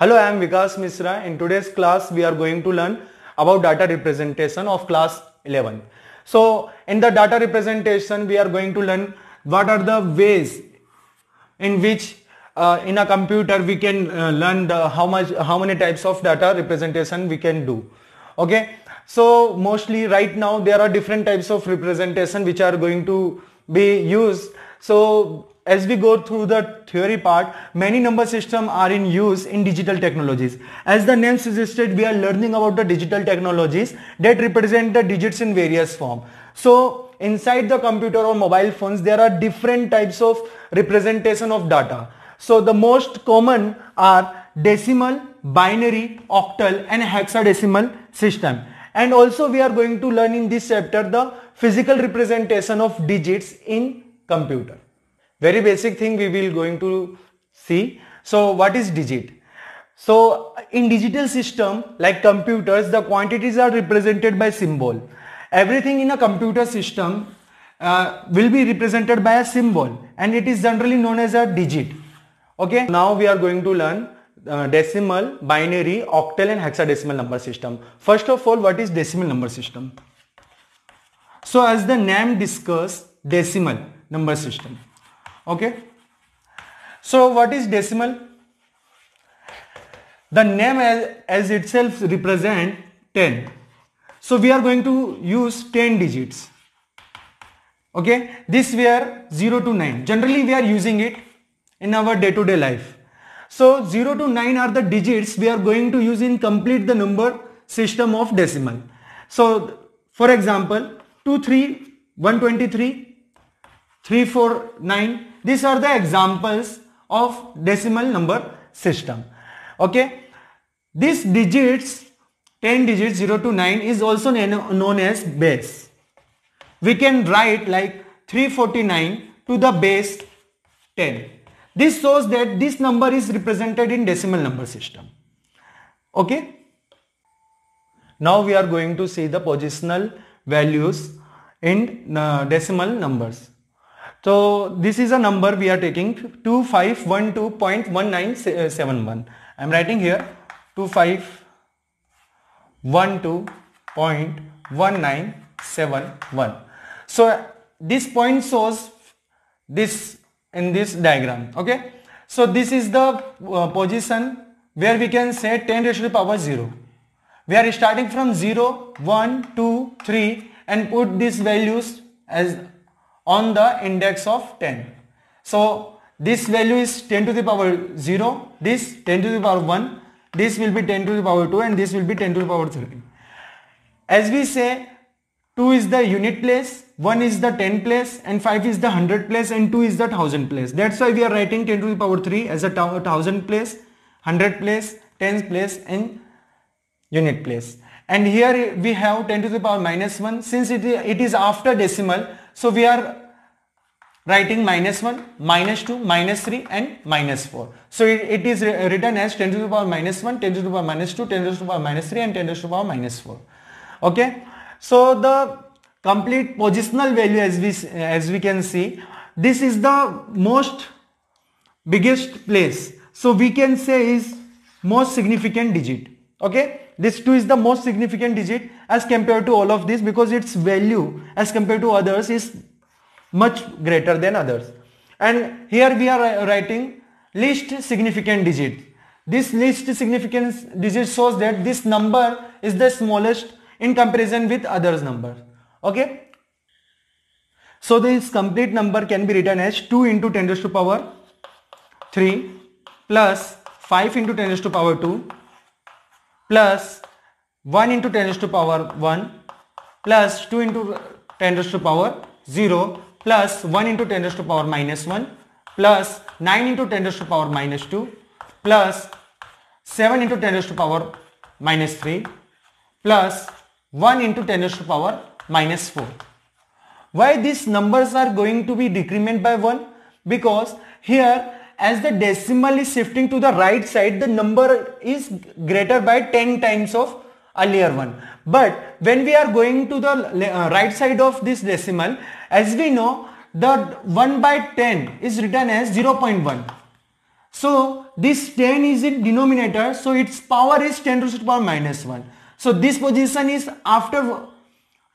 Hello, I am Vikas Misra. In today's class, we are going to learn about data representation of class 11. So in the data representation, we are going to learn what are the ways in which uh, in a computer we can uh, learn the how much how many types of data representation we can do. Okay. So mostly right now there are different types of representation which are going to be used. So as we go through the theory part, many number systems are in use in digital technologies. As the name suggested, we are learning about the digital technologies that represent the digits in various form. So inside the computer or mobile phones, there are different types of representation of data. So the most common are decimal, binary, octal and hexadecimal system. And also we are going to learn in this chapter the physical representation of digits in computer very basic thing we will going to see so what is digit so in digital system like computers the quantities are represented by symbol everything in a computer system uh, will be represented by a symbol and it is generally known as a digit okay now we are going to learn uh, decimal binary octal and hexadecimal number system first of all what is decimal number system so as the name discuss decimal number system okay so what is decimal the name as, as itself represent 10 so we are going to use 10 digits okay this we are 0 to 9 generally we are using it in our day to day life so 0 to 9 are the digits we are going to use in complete the number system of decimal so for example 2 3 123 3 4 9 these are the examples of decimal number system. Okay. These digits 10 digits 0 to 9 is also known as base. We can write like 349 to the base 10. This shows that this number is represented in decimal number system. Okay. Now we are going to see the positional values in uh, decimal numbers. So this is a number we are taking 2512.1971. Uh, I'm writing here 2512.1971. So this point shows this in this diagram. Okay. So this is the uh, position where we can say 10 raised to the power 0. We are starting from 0, 1, 2, 3 and put these values as on the index of 10. So this value is 10 to the power 0, this 10 to the power 1, this will be 10 to the power 2 and this will be 10 to the power 3. As we say 2 is the unit place, 1 is the 10 place and 5 is the 100 place and 2 is the 1000 place. That's why we are writing 10 to the power 3 as a 1000 place, 100 place, 10 place and unit place. And here we have 10 to the power minus 1 since it is after decimal so we are writing minus 1, minus 2, minus 3 and minus 4. So it, it is written as 10 to the power minus 1, 10 to the power minus 2, 10 to the power minus 3 and 10 to the power minus 4. Okay. So the complete positional value as we, as we can see, this is the most biggest place. So we can say is most significant digit. Okay. This 2 is the most significant digit as compared to all of these because its value as compared to others is much greater than others and here we are writing least significant digit this least significant digit shows that this number is the smallest in comparison with others number okay so this complete number can be written as 2 into 10 raised to power 3 plus 5 into 10 raised to power 2 plus 1 into 10 raised to power 1 plus 2 into 10 raised to power 0 plus 1 into 10 raised to power minus 1 plus 9 into 10 raised to power minus 2 plus 7 into 10 raised to power minus 3 plus 1 into 10 raised to power minus 4. Why these numbers are going to be decrement by 1? Because here as the decimal is shifting to the right side the number is greater by 10 times of earlier one. But when we are going to the uh, right side of this decimal, as we know, the 1 by 10 is written as 0.1. So this 10 is in denominator, so its power is 10 to the power minus 1. So this position is after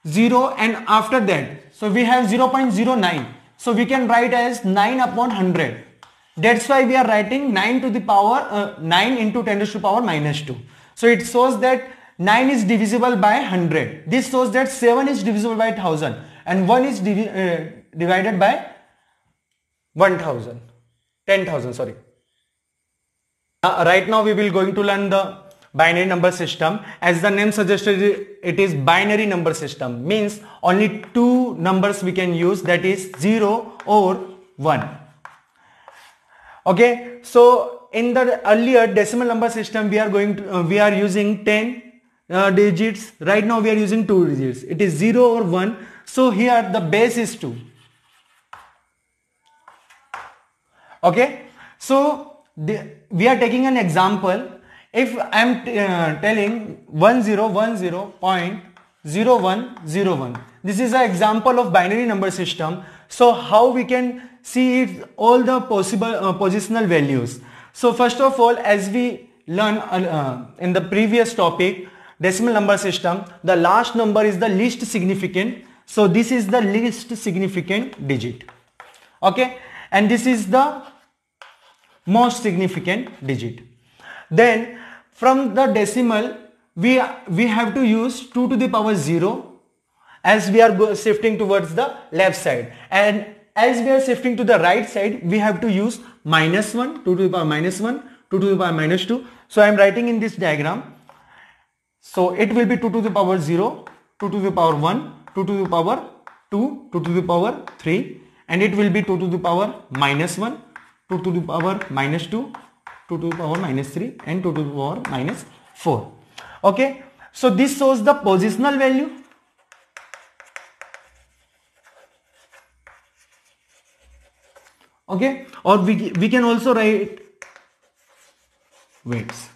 0 and after that. So we have 0.09. So we can write as 9 upon 100. That's why we are writing 9 to the power uh, 9 into 10 to the power minus 2. So it shows that 9 is divisible by 100. This shows that 7 is divisible by 1000 and 1 is divi uh, divided by 1000. 10,000 sorry. Uh, right now we will going to learn the binary number system. As the name suggested it is binary number system means only two numbers we can use that is 0 or 1. Okay so in the earlier decimal number system we are going to uh, we are using 10 uh, digits right now we are using two digits it is 0 or 1 so here the base is 2 okay so the, we are taking an example if I am uh, telling 1010.0101 this is an example of binary number system so how we can see it, all the possible uh, positional values so first of all as we learn uh, uh, in the previous topic decimal number system, the last number is the least significant. So this is the least significant digit. Okay. And this is the most significant digit. Then from the decimal, we, we have to use 2 to the power 0 as we are shifting towards the left side. And as we are shifting to the right side, we have to use minus 1, 2 to the power minus 1, 2 to the power minus 2. So I am writing in this diagram so it will be 2 to the power 0, 2 to the power 1, 2 to the power 2, 2 to the power 3 and it will be 2 to the power minus 1, 2 to the power minus 2, 2 to the power minus 3 and 2 to the power minus 4. Okay. So this shows the positional value. Okay. Or we, we can also write weights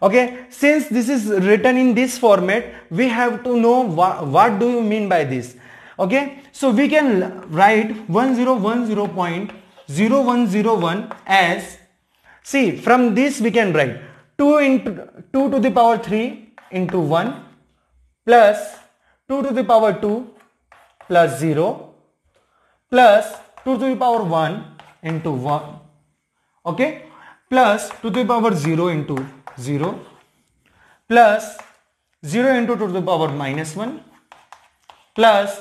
okay since this is written in this format we have to know wh what do you mean by this okay so we can write 1010.0101 as see from this we can write 2 into 2 to the power 3 into 1 plus 2 to the power 2 plus 0 plus 2 to the power 1 into 1 okay plus 2 to the power 0 into 0 plus 0 into 2 to the power minus 1 plus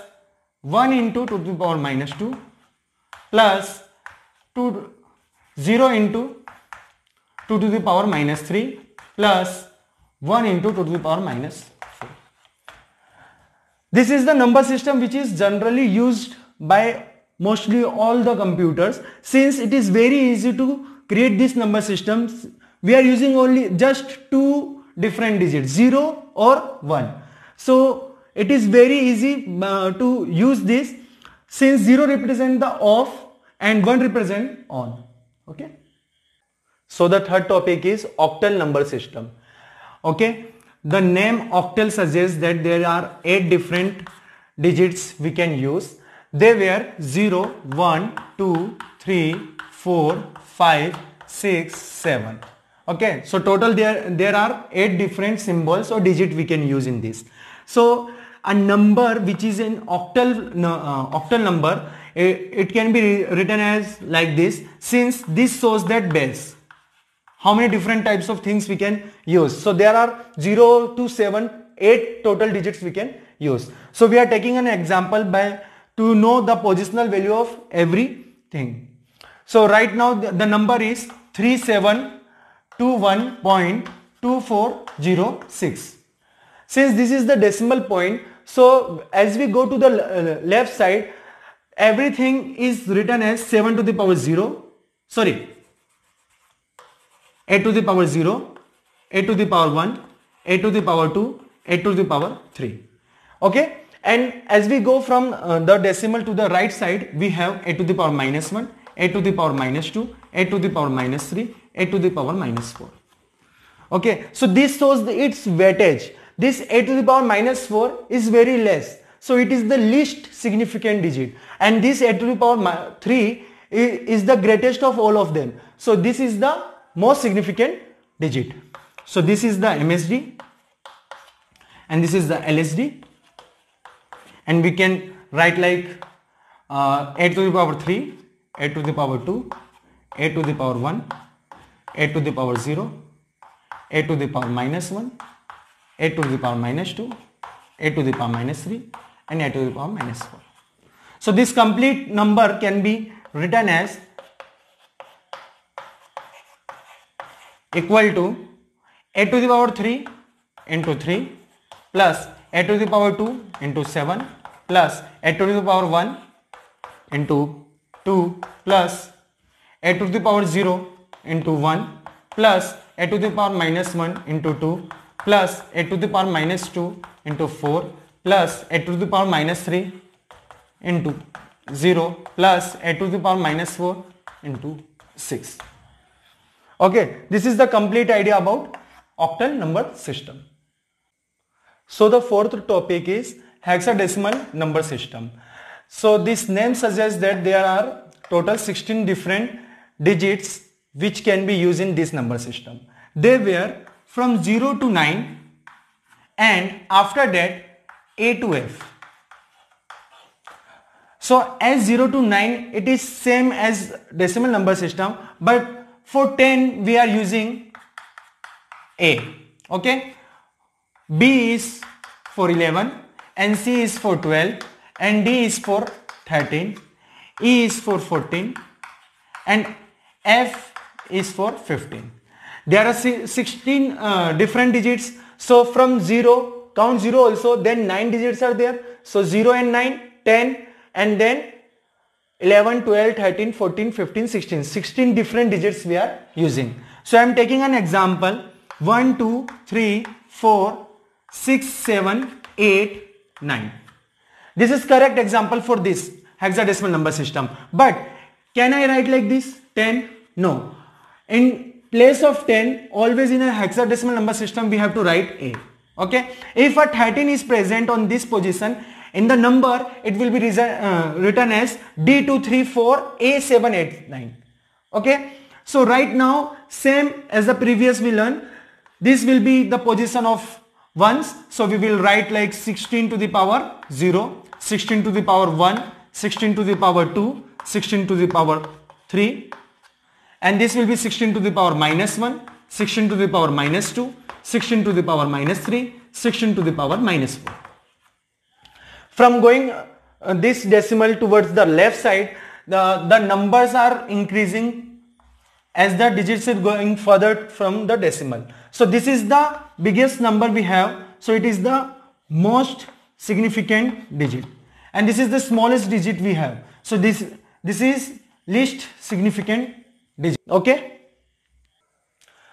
1 into 2 to the power minus 2 plus 2 0 into 2 to the power minus 3 plus 1 into 2 to the power minus 4. This is the number system which is generally used by mostly all the computers since it is very easy to create this number systems we are using only just two different digits 0 or 1 so it is very easy uh, to use this since 0 represent the off and 1 represent on okay so the third topic is octal number system okay the name octal suggests that there are eight different digits we can use they were 0 1 2 3 4 5 6 7 okay so total there there are eight different symbols or digit we can use in this so a number which is an octal uh, octal number it, eh, it can be written as like this since this shows that base how many different types of things we can use so there are 0 to 7 8 total digits we can use so we are taking an example by to know the positional value of everything so right now the, the number is 37 21.2406. Since this is the decimal point, so as we go to the uh, left side, everything is written as 7 to the power 0, sorry, 8 to the power 0, 8 to the power 1, 8 to the power 2, 8 to the power 3. Okay. And as we go from uh, the decimal to the right side, we have eight to the power minus 1, eight to the power minus 2, two, eight to the power minus 3, a to the power minus 4. Okay, so this shows the, its weightage. This a to the power minus 4 is very less. So it is the least significant digit and this a to the power 3 is the greatest of all of them. So this is the most significant digit. So this is the MSD and this is the LSD and we can write like uh, a to the power 3, a to the power 2, a to the power 1 a to the power 0, a to the power minus 1, a to the power minus 2, a to the power minus 3 and a to the power minus 4. So this complete number can be written as equal to a to the power 3 into 3 plus a to the power 2 into 7 plus a to the power 1 into 2 plus a to the power 0 into 1 plus a to the power minus 1 into 2 plus a to the power minus 2 into 4 plus a to the power minus 3 into 0 plus a to the power minus 4 into 6. Okay, this is the complete idea about octal number system. So the fourth topic is hexadecimal number system. So this name suggests that there are total 16 different digits which can be used in this number system. They were from 0 to 9 and after that A to F. So as 0 to 9 it is same as decimal number system but for 10 we are using A. Okay. B is for 11 and C is for 12 and D is for 13, E is for 14 and F is for 15. There are 16 uh, different digits. So from 0, count 0 also, then 9 digits are there. So 0 and 9, 10 and then 11, 12, 13, 14, 15, 16. 16 different digits we are using. So I am taking an example. 1, 2, 3, 4, 6, 7, 8, 9. This is correct example for this hexadecimal number system. But can I write like this? 10? No in place of 10 always in a hexadecimal number system we have to write A. Okay. If a 13 is present on this position in the number it will be uh, written as D234A789. Okay. So right now same as the previous we learned this will be the position of ones so we will write like 16 to the power 0 16 to the power 1 16 to the power 2 16 to the power 3 and this will be 16 to the power minus 1, 16 to the power minus 2, 16 to the power minus 3, 16 to the power minus 4. From going uh, this decimal towards the left side, the, the numbers are increasing as the digits are going further from the decimal. So this is the biggest number we have. So it is the most significant digit and this is the smallest digit we have. So this, this is least significant digit. Okay.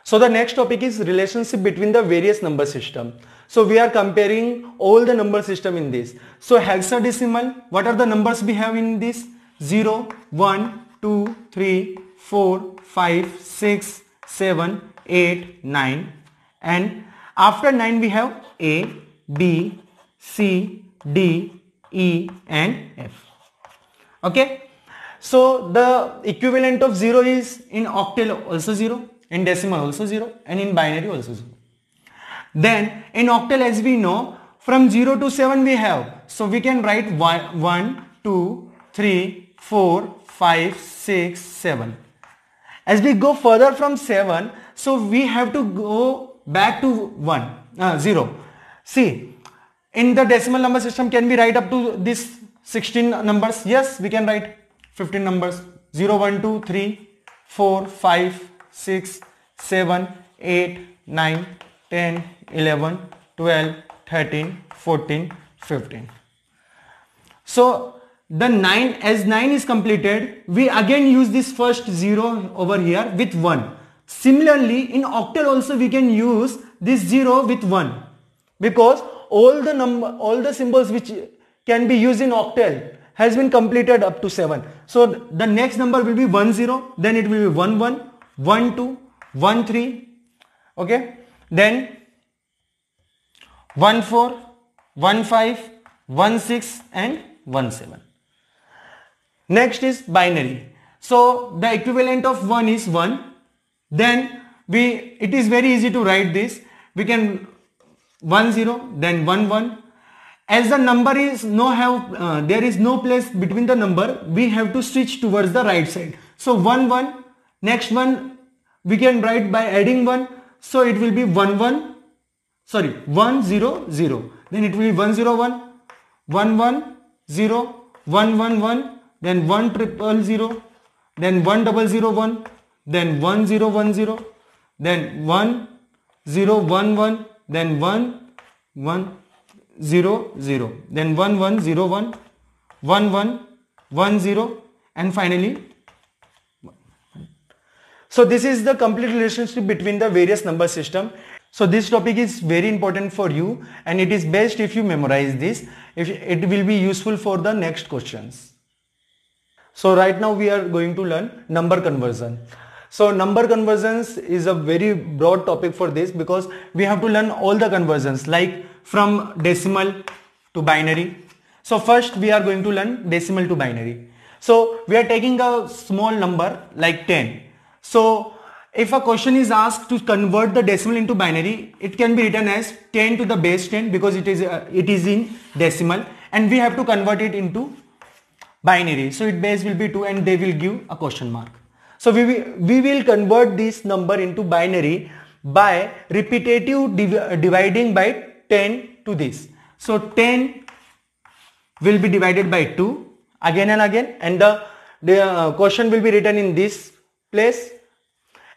So the next topic is relationship between the various number system. So we are comparing all the number system in this. So hexadecimal, what are the numbers we have in this? 0, 1, 2, 3, 4, 5, 6, 7, 8, 9 and after 9 we have A, B, C, D, E and F. Okay. So the equivalent of 0 is in octal also 0, in decimal also 0 and in binary also 0. Then in octal as we know from 0 to 7 we have. So we can write 1, 2, 3, 4, 5, 6, 7. As we go further from 7, so we have to go back to 1, uh, 0. See, in the decimal number system can we write up to this 16 numbers? Yes, we can write 15 numbers 0, 1, 2, 3, 4, 5, 6, 7, 8, 9, 10, 11, 12, 13, 14, 15. So the 9 as 9 is completed we again use this first 0 over here with 1. Similarly in octal also we can use this 0 with 1 because all the number all the symbols which can be used in octal has been completed up to 7. So the next number will be 1 0, then it will be 1 1, 1 2, 1 3, okay, then 1 4, 1 5, 1 6 and 1 7. Next is binary. So the equivalent of 1 is 1. Then we it is very easy to write this. We can 1 0, then 1 1, as the number is no have uh, there is no place between the number we have to switch towards the right side so 1 1 next one we can write by adding 1 so it will be 1 1 sorry 1 0 0 then it will be 1 0 1 1 1 0 1 1 1 then 1 triple 0 then 1 double 0 1 then 1 0 1 0 then 1 0 1 1 then 1 1 0 0 then 1 1 0 1 1 1 1 0 and finally so this is the complete relationship between the various number system so this topic is very important for you and it is best if you memorize this if it will be useful for the next questions so right now we are going to learn number conversion so number conversions is a very broad topic for this because we have to learn all the conversions like from decimal to binary. So first we are going to learn decimal to binary. So we are taking a small number like 10. So if a question is asked to convert the decimal into binary, it can be written as 10 to the base 10 because it is uh, it is in decimal and we have to convert it into binary. So it base will be 2 and they will give a question mark. So we will, we will convert this number into binary by repetitive div uh, dividing by 10 to this. So 10 will be divided by 2 again and again and the, the uh, question will be written in this place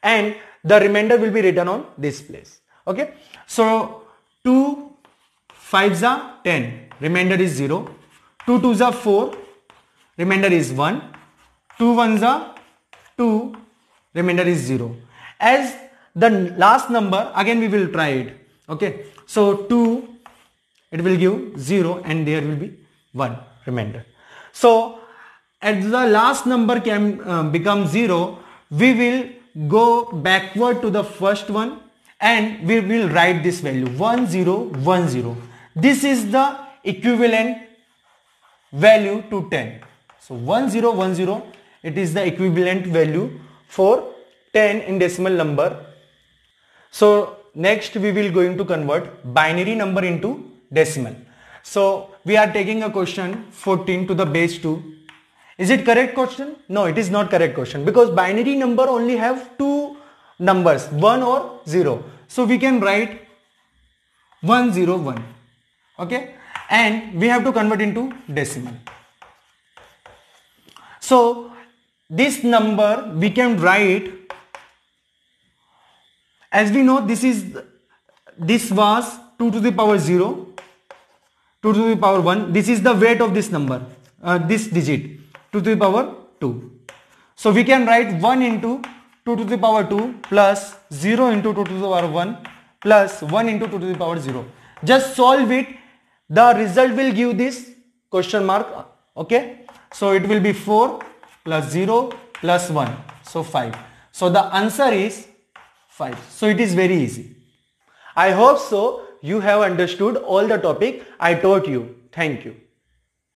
and the remainder will be written on this place. Okay. So 2 5s are 10 remainder is 0 2 2s are 4 remainder is 1 2 1s are 2 remainder is 0 as the last number again we will try it okay so 2, it will give 0 and there will be 1 remainder. So at the last number can uh, become 0, we will go backward to the first one and we will write this value 1010. 0, 0. This is the equivalent value to 10. So 1010 0, it is the equivalent value for 10 in decimal number. So Next, we will going to convert binary number into decimal. So we are taking a question 14 to the base 2. Is it correct question? No, it is not correct question because binary number only have two numbers 1 or 0. So we can write 101 one, okay and we have to convert into decimal. So this number we can write as we know this is this was 2 to the power 0 2 to the power 1 this is the weight of this number uh, this digit 2 to the power 2 so we can write 1 into 2 to the power 2 plus 0 into 2 to the power 1 plus 1 into 2 to the power 0 just solve it the result will give this question mark okay so it will be 4 plus 0 plus 1 so 5 so the answer is 5. So it is very easy. I hope so you have understood all the topic I taught you. Thank you.